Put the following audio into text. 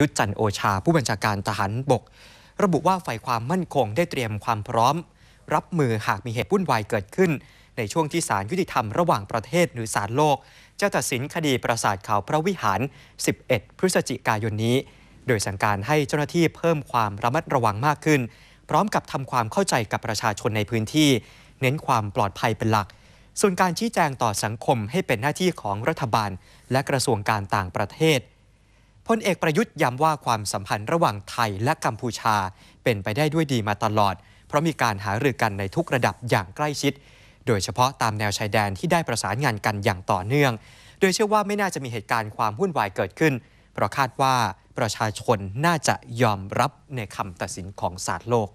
ยุทธจันโอชาผู้บัญชาการทหารบก ระบุว่าฝ่ายความมั่นคงได้เตรียมความพร้อม รับมือหากมีเหตุวุ่นวายเกิดขึ้นในช่วงที่ศาลยุติธรรมระหว่างประเทศหรือศาลโลก จะตัดสินคดีประสาทข่าวพระวิหาร 11 พฤศจิกายนนี้ โดยสั่งการให้เจ้าหน้าที่เพิ่มความระมัดระวังมากขึ้น พร้อมกับทำความเข้าใจกับประชาชนในพื้นที่ เน้นความปลอดภัยเป็นหลัก ส่วนการชี้แจงต่อสังคมให้เป็นหน้าที่ของรัฐบาล และกระทรวงการต่างประเทศพลเอกประยุทธ์ย้ำว่าความสัมพันธ์ระหว่างไทยและกัมพูชาเป็นไปได้ด้วยดีมาตลอด เพราะมีการหารือกันในทุกระดับอย่างใกล้ชิด โดยเฉพาะตามแนวชายแดนที่ได้ประสานงานกันอย่างต่อเนื่อง โดยเชื่อว่าไม่น่าจะมีเหตุการณ์ความวุ่นวายเกิดขึ้น เพราะคาดว่าประชาชนน่าจะยอมรับในคำตัดสินของศาลโลก